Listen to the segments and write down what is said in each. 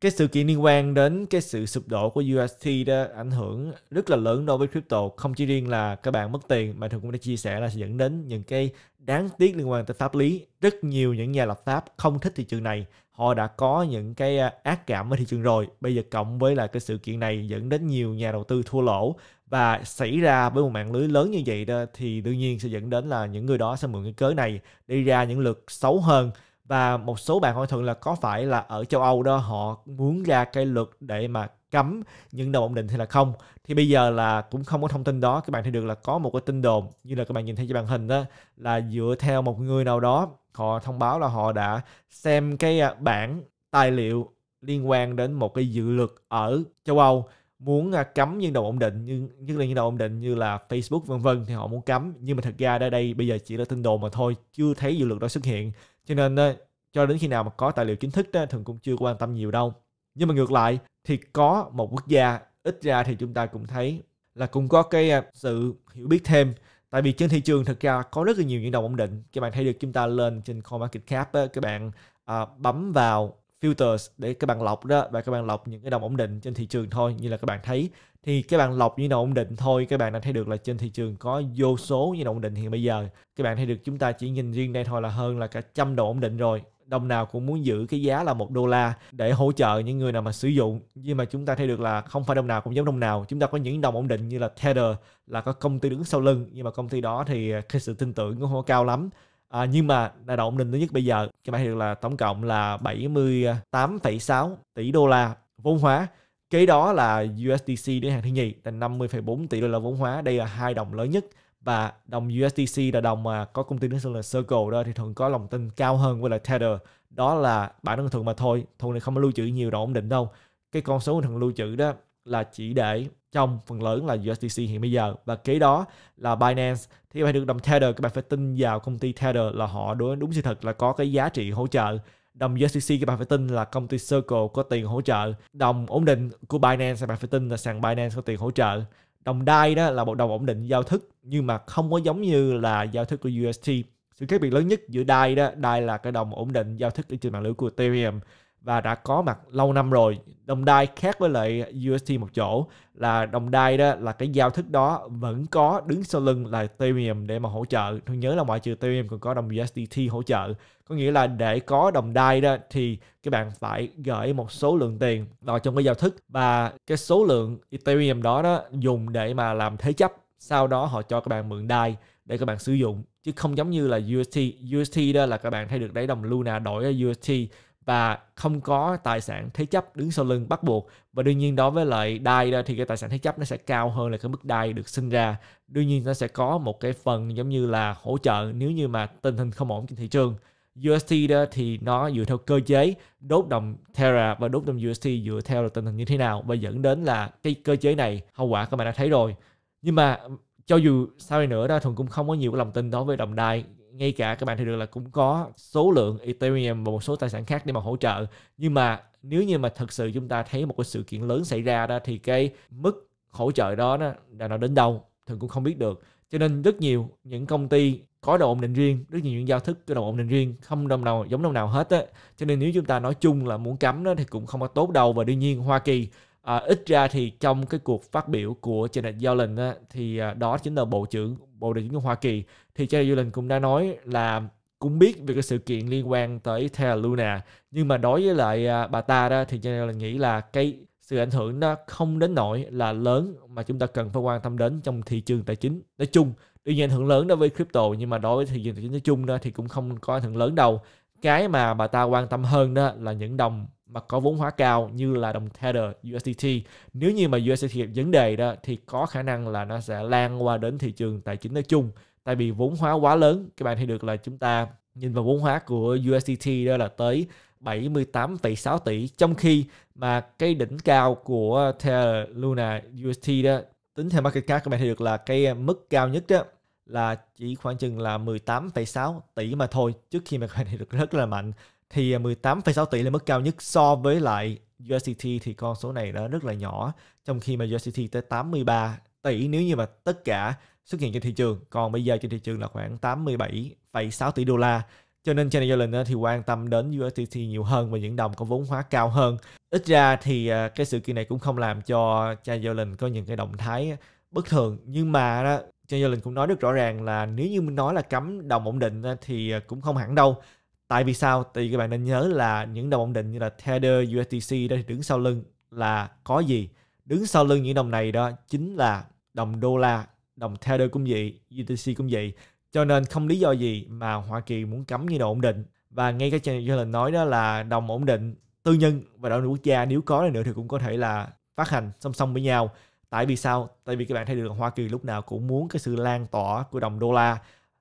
cái sự kiện liên quan đến cái sự sụp đổ của UST đó ảnh hưởng rất là lớn đối với crypto không chỉ riêng là các bạn mất tiền mà thường cũng đã chia sẻ là sẽ dẫn đến những cái đáng tiếc liên quan tới pháp lý rất nhiều những nhà lập pháp không thích thị trường này họ đã có những cái à, ác cảm với thị trường rồi bây giờ cộng với là cái sự kiện này dẫn đến nhiều nhà đầu tư thua lỗ và xảy ra với một mạng lưới lớn như vậy đó thì đương nhiên sẽ dẫn đến là những người đó sẽ mượn cái cớ này đi ra những lực xấu hơn và một số bạn hỏi thường là có phải là ở châu Âu đó họ muốn ra cái luật để mà cấm những đầu ổn định hay là không thì bây giờ là cũng không có thông tin đó các bạn thấy được là có một cái tin đồn như là các bạn nhìn thấy trên màn hình đó là dựa theo một người nào đó họ thông báo là họ đã xem cái à, bản tài liệu liên quan đến một cái dự luật ở châu Âu muốn à, cấm những đầu ổn định như nhất là những đầu ổn định như là Facebook vân vân thì họ muốn cấm nhưng mà thật ra đây đây bây giờ chỉ là tin đồn mà thôi chưa thấy dự luật đó xuất hiện cho nên cho đến khi nào mà có tài liệu chính thức đó, thường cũng chưa quan tâm nhiều đâu nhưng mà ngược lại thì có một quốc gia ít ra thì chúng ta cũng thấy là cũng có cái à, sự hiểu biết thêm tại vì trên thị trường thực ra có rất là nhiều những đồng ổn định các bạn thấy được chúng ta lên trên CoinMarketCap các bạn à, bấm vào filters để các bạn lọc đó và các bạn lọc những cái đồng ổn định trên thị trường thôi như là các bạn thấy thì các bạn lọc những đồng ổn định thôi các bạn đã thấy được là trên thị trường có vô số những đồng ổn định hiện bây giờ các bạn thấy được chúng ta chỉ nhìn riêng đây thôi là hơn là cả trăm đồng ổn định rồi đồng nào cũng muốn giữ cái giá là một đô la để hỗ trợ những người nào mà sử dụng nhưng mà chúng ta thấy được là không phải đồng nào cũng giống đồng nào chúng ta có những đồng ổn định như là Tether là có công ty đứng sau lưng nhưng mà công ty đó thì cái sự tin tưởng cũng không cao lắm À, nhưng mà là đồng ổn định thứ nhất bây giờ các bạn thấy được là tổng cộng là 78,6 tỷ đô la vốn hóa kế đó là USDC đến hàng thứ nhì là 50,4 tỷ đô la vốn hóa đây là hai đồng lớn nhất và đồng USDC là đồng mà có công ty nước sơn là Circle đó thì thường có lòng tin cao hơn với lại Tether đó là bản thân thường mà thôi thường này không có lưu trữ nhiều độ ổn định đâu cái con số thường lưu trữ đó là chỉ để trong phần lớn là USDC hiện bây giờ và kế đó là Binance thì bạn được đồng Tether các bạn phải tin vào công ty Tether là họ đối đúng sự thật là có cái giá trị hỗ trợ đồng USDC các bạn phải tin là công ty Circle có tiền hỗ trợ đồng ổn định của Binance các bạn phải tin là sàn Binance có tiền hỗ trợ Đồng DAI đó là một đồng ổn định giao thức nhưng mà không có giống như là giao thức của UST. Sự khác biệt lớn nhất giữa DAI đó, DAI là cái đồng ổn định giao thức ở trên mạng lưới của Ethereum và đã có mặt lâu năm rồi. Đồng DAI khác với lại UST một chỗ là đồng DAI đó là cái giao thức đó vẫn có đứng sau lưng là Ethereum để mà hỗ trợ. Tôi nhớ là ngoại trừ Ethereum còn có đồng USDT hỗ trợ có nghĩa là để có đồng đai đó thì các bạn phải gửi một số lượng tiền vào trong cái giao thức và cái số lượng Ethereum đó đó dùng để mà làm thế chấp sau đó họ cho các bạn mượn đai để các bạn sử dụng chứ không giống như là UST UST đó là các bạn hay được lấy đồng Luna đổi ở UST và không có tài sản thế chấp đứng sau lưng bắt buộc và đương nhiên đối với lại đai đó thì cái tài sản thế chấp nó sẽ cao hơn là cái mức đai được sinh ra đương nhiên nó sẽ có một cái phần giống như là hỗ trợ nếu như mà tình hình không ổn trên thị trường UST đó thì nó dựa theo cơ chế đốt đồng Terra và đốt đồng UST dựa theo là tình hình như thế nào và dẫn đến là cái cơ chế này hậu quả các bạn đã thấy rồi nhưng mà ừ, cho dù sau này nữa đó thường cũng không có nhiều lòng tin đối với đồng đai ngay cả các bạn thì được là cũng có số lượng Ethereum và một số tài sản khác để mà hỗ trợ nhưng mà nếu như mà thật sự chúng ta thấy một cái sự kiện lớn xảy ra đó thì cái mức hỗ trợ đó, đó là nó đến đâu thường cũng không biết được cho nên rất nhiều những công ty có đồng ổn định riêng rất nhiều những giao thức có đồng ổn định riêng không đồng nào giống đồng nào hết á cho nên nếu chúng ta nói chung là muốn cấm nó thì cũng không có tốt đâu và đương nhiên Hoa Kỳ à, ít ra thì trong cái cuộc phát biểu của Janet Yellen á, thì à, đó chính là bộ trưởng bộ chính của Hoa Kỳ thì Janet Yellen cũng đã nói là cũng biết về cái sự kiện liên quan tới Terra Luna nhưng mà đối với lại à, bà ta đó thì Janet Yellen nghĩ là cái sự ảnh hưởng nó không đến nỗi là lớn mà chúng ta cần phải quan tâm đến trong thị trường tài chính nói chung đương nhiên thưởng lớn đối với crypto nhưng mà đối với thị trường tài chính nói chung đó thì cũng không có thưởng lớn đâu cái mà bà ta quan tâm hơn đó là những đồng mà có vốn hóa cao như là đồng Tether USDT nếu như mà USDT gặp vấn đề đó thì có khả năng là nó sẽ lan qua đến thị trường tài chính nói chung tại vì vốn hóa quá lớn các bạn thấy được là chúng ta nhìn vào vốn hóa của USDT đó là tới 78,6 tỷ trong khi mà cái đỉnh cao của Terra Luna UST đó tính theo market cap các bạn thấy được là cái mức cao nhất đó là chỉ khoảng chừng là 18,6 tỷ mà thôi trước khi mà coin này được rất là mạnh thì 18,6 à, tỷ là mức cao nhất so với lại USDT thì con số này đã rất là nhỏ trong khi mà USDT tới 83 tỷ nếu như mà tất cả xuất hiện trên thị trường còn bây giờ trên thị trường là khoảng 87,6 tỷ đô la cho nên China Yellen thì quan tâm đến USDT nhiều hơn và những đồng có vốn hóa cao hơn ít ra thì à, cái sự kiện này cũng không làm cho China Yellen có những cái động thái bất thường nhưng mà cho nên linh cũng nói rất rõ ràng là nếu như mình nói là cấm đồng ổn định thì ờ, cũng không hẳn đâu tại vì sao thì các bạn nên nhớ là những đồng ổn định như là tether usdc đó thì đứng sau lưng là có gì đứng sau lưng những đồng này đó chính là đồng đô la đồng tether cũng vậy USDC cũng vậy cho nên không lý do gì mà Hoa Kỳ muốn cấm như đồng ổn định và ngay cái channel Yellen nói đó là đồng ổn định tư nhân và đồng quốc gia nếu có này nữa thì cũng có thể là phát hành song song với nhau tại vì sao tại vì các bạn thấy được hoa kỳ lúc nào cũng muốn cái sự lan tỏa của đồng đô la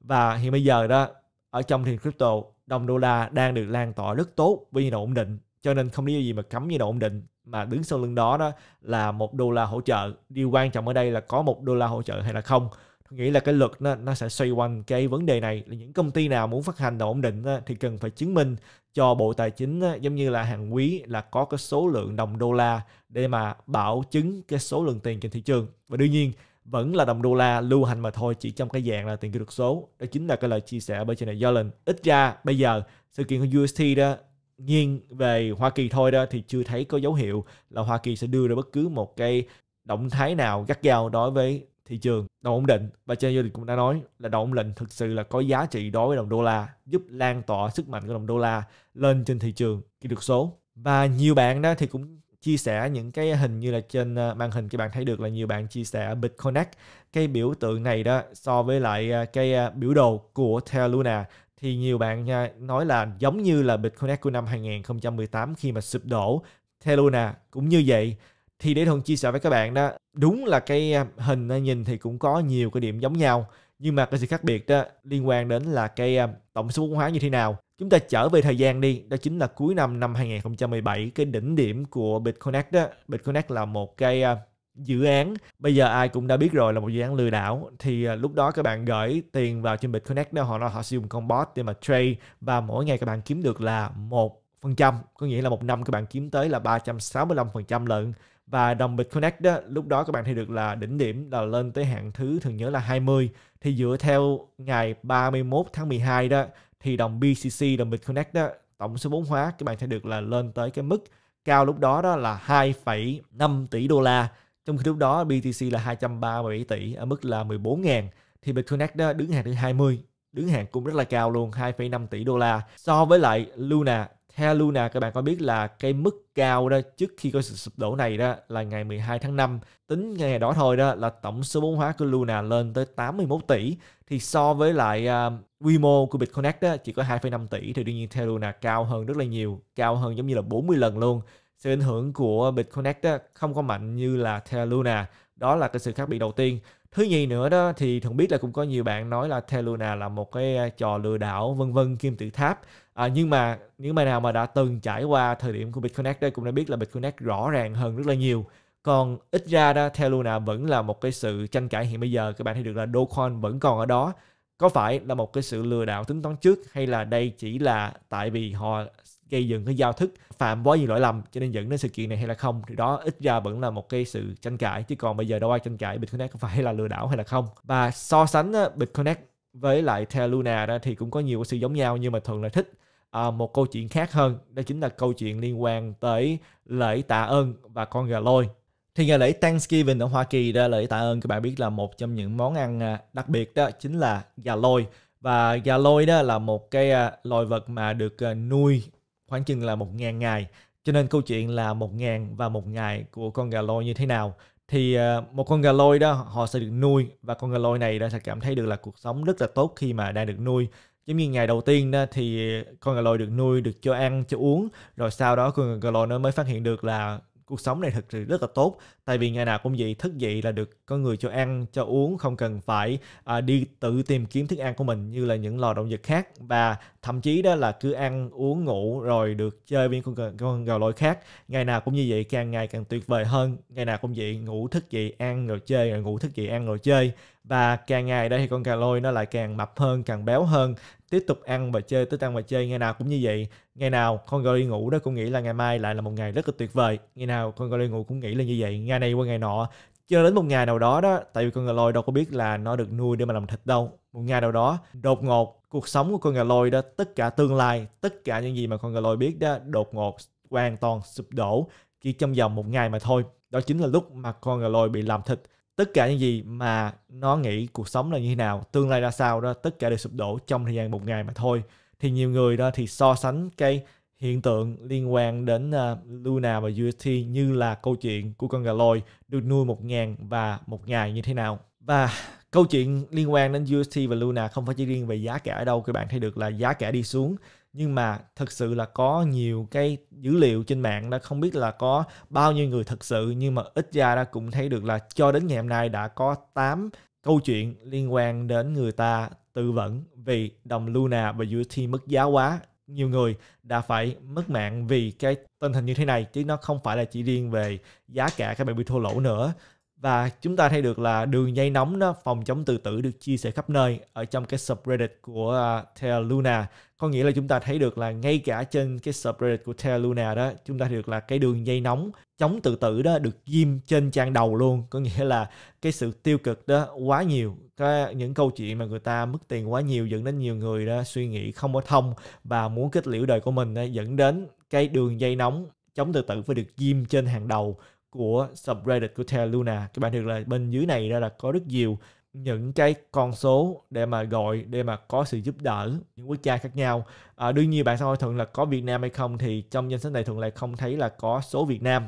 và hiện bây giờ đó ở trong thị trường crypto đồng đô la đang được lan tỏa rất tốt với nhiệt độ ổn định cho nên không lý do gì mà cấm nhiệt độ ổn định mà đứng sau lưng đó đó là một đô la hỗ trợ điều quan trọng ở đây là có một đô la hỗ trợ hay là không tôi nghĩ là cái luật nó, nó sẽ xoay quanh cái vấn đề này là những công ty nào muốn phát hành đồng ổn định thì cần phải chứng minh cho Bộ Tài chính giống như là hàng quý là có cái số lượng đồng đô la để mà bảo chứng cái số lượng tiền trên thị trường và đương nhiên vẫn là đồng đô la lưu hành mà thôi chỉ trong cái dạng là tiền kỹ thuật số đó chính là cái lời chia sẻ bởi trên này Yellen ít ra bây giờ sự kiện của UST đó nghiêng về Hoa Kỳ thôi đó thì chưa thấy có dấu hiệu là Hoa Kỳ sẽ đưa ra bất cứ một cái động thái nào gắt gao đối với thị trường đồng ổn định và trên giao dịch cũng đã nói là đồng ổn định thực sự là có giá trị đối với đồng đô la giúp lan tỏa sức mạnh của đồng đô la lên trên thị trường kỹ thuật số và nhiều bạn đó thì cũng chia sẻ những cái hình như là trên à, màn hình các bạn thấy được là nhiều bạn chia sẻ BitConnect cái biểu tượng này đó so với lại à, cái à, biểu đồ của Terra Luna thì nhiều bạn nói là giống như là BitConnect của năm 2018 khi mà sụp đổ Terra Luna cũng như vậy thì để Thuận chia sẻ với các bạn đó đúng là cái à, hình nhìn thì cũng có nhiều cái điểm giống nhau nhưng mà cái sự khác biệt đó liên quan đến là cái à, tổng số vốn hóa như thế nào chúng ta trở về thời gian đi đó chính là cuối năm năm 2017 cái đỉnh điểm của Bitconnect đó Bitconnect là một cái à, dự án bây giờ ai cũng đã biết rồi là một dự án lừa đảo thì lúc đó các bạn gửi tiền vào trên Bitconnect đó họ nói họ sử dụng con bot để mà trade và mỗi ngày các bạn kiếm được là một phần trăm có nghĩa là một năm các bạn kiếm tới là 365 phần trăm lận và đồng Bit đó lúc đó các bạn thấy được là đỉnh điểm là lên tới hạng thứ thường nhớ là 20 thì dựa theo ngày 31 tháng 12 đó thì đồng BCC đồng Bit đó tổng số vốn hóa các bạn thấy được là lên tới cái mức cao lúc đó đó là 2,5 tỷ đô la trong khi lúc đó BTC là 237 tỷ ở mức là 14 ngàn thì BitConnect đó đứng hàng thứ 20 đứng hàng cũng rất là cao luôn 2,5 tỷ đô la so với lại Luna Hea Luna các bạn có biết là cái mức cao đó trước khi có sự sụp đổ này đó là ngày 12 tháng 5. Tính ngày đó thôi đó là tổng số vốn hóa của Luna lên tới 81 tỷ. Thì so với lại uh, quy mô của BitConnect đó chỉ có 2,5 tỷ thì đương nhiên theo Luna cao hơn rất là nhiều, cao hơn giống như là 40 lần luôn. Sự ảnh hưởng của BitConnect đó không có mạnh như là theo Luna. Đó là cái sự khác biệt đầu tiên. Thứ nhì nữa đó thì thường biết là cũng có nhiều bạn nói là Teluna là một cái à, trò lừa đảo vân vân kim tự tháp à, nhưng mà những bạn nào mà đã từng trải qua thời điểm của BitConnect đây cũng đã biết là BitConnect rõ ràng hơn rất là nhiều còn ít ra đó theo Luna vẫn là một cái sự tranh cãi hiện bây giờ các bạn thấy được là Dogecoin vẫn còn ở đó có phải là một cái sự lừa đảo tính toán trước hay là đây chỉ là tại vì họ gây dựng cái giao thức phạm quá nhiều lỗi lầm cho nên dẫn đến sự kiện này hay là không thì đó ít ra vẫn là một cái sự tranh cãi chứ còn bây giờ đâu ai tranh cãi Bitconnect có phải là lừa đảo hay là không và so sánh Bitconnect với lại Terra Luna đó thì cũng có nhiều sự giống nhau nhưng mà thường là thích à, một câu chuyện khác hơn đó chính là câu chuyện liên quan tới lễ tạ ơn và con gà lôi thì ngày lễ Thanksgiving ở Hoa Kỳ đó lễ tạ ơn các bạn biết là một trong những món ăn à, đặc biệt đó chính là gà lôi và gà lôi đó là một cái à, loài vật mà được à, nuôi khoảng chừng là một ngàn ngày cho nên câu chuyện là một ngàn và một ngày của con gà lôi như thế nào thì một con gà lôi đó họ sẽ được nuôi và con gà lôi này đã sẽ cảm thấy được là cuộc sống rất là tốt khi mà đang được nuôi giống như ngày đầu tiên đó thì con gà lồi được nuôi được cho ăn cho uống rồi sau đó con gà lồi nó mới phát hiện được là cuộc sống này thật sự rất là tốt tại vì ngày nào cũng vậy thức dậy là được có người cho ăn cho uống không cần phải à, đi tự tìm kiếm thức ăn của mình như là những loài động vật khác và thậm chí đó là cứ ăn uống ngủ rồi được chơi với những con, con gà lội khác ngày nào cũng như vậy càng ngày càng tuyệt vời hơn ngày nào cũng vậy ngủ thức dậy ăn rồi chơi rồi ngủ thức dậy ăn rồi chơi và càng ngày đây thì con gà lôi nó lại càng mập hơn càng béo hơn tiếp tục ăn và chơi tiếp ăn và chơi ngày nào cũng như vậy ngày nào con gà lôi ngủ đó cũng nghĩ là ngày mai lại là một ngày rất là tuyệt vời ngày nào con gà lôi ngủ cũng nghĩ là như vậy ngày này qua ngày nọ cho đến một ngày nào đó đó tại vì con gà lôi đâu có biết là nó được nuôi để mà làm thịt đâu một ngày nào đó đột ngột cuộc sống của con gà lôi đó tất cả tương lai tất cả những gì mà con gà lôi biết đó đột ngột hoàn toàn sụp đổ chỉ trong vòng một ngày mà thôi đó chính là lúc mà con gà lôi bị làm thịt tất cả những gì mà nó nghĩ cuộc sống là như thế nào tương lai ra sao đó tất cả đều sụp đổ trong thời gian một ngày mà thôi thì nhiều người đó thì so sánh cái hiện tượng liên quan đến uh, Luna và UST như là câu chuyện của con gà lôi được nuôi một ngàn và một ngày như thế nào và câu chuyện liên quan đến UST và Luna không phải chỉ riêng về giá cả đâu các bạn thấy được là giá cả đi xuống nhưng mà thật sự là có nhiều cái dữ liệu trên mạng đã không biết là có bao nhiêu người thật sự nhưng mà ít ra đã cũng thấy được là cho đến ngày hôm nay đã có 8 câu chuyện liên quan đến người ta tự vẫn vì đồng Luna và UST mất giá quá nhiều người đã phải mất mạng vì cái tình hình như thế này chứ nó không phải là chỉ riêng về giá cả các bạn bị thua lỗ nữa và chúng ta thấy được là đường dây nóng đó, phòng chống tự tử được chia sẻ khắp nơi ở trong cái subreddit của uh, à, Terra Luna có nghĩa là chúng ta thấy được là ngay cả trên cái subreddit của Terra Luna đó chúng ta thấy được là cái đường dây nóng chống tự tử đó được ghim trên trang đầu luôn có nghĩa là cái sự tiêu cực đó quá nhiều có những câu chuyện mà người ta mất tiền quá nhiều dẫn đến nhiều người đó suy nghĩ không có thông và muốn kết liễu đời của mình đó, dẫn đến cái đường dây nóng chống tự tử phải được ghim trên hàng đầu của subreddit của Terra Luna các bạn thấy là bên dưới này ra là có rất nhiều những cái con số để mà gọi để mà có sự giúp đỡ những quốc gia khác nhau à, đương nhiên bạn sẽ hỏi thuận là có Việt Nam hay không thì trong danh sách này thuận lại không thấy là có số Việt Nam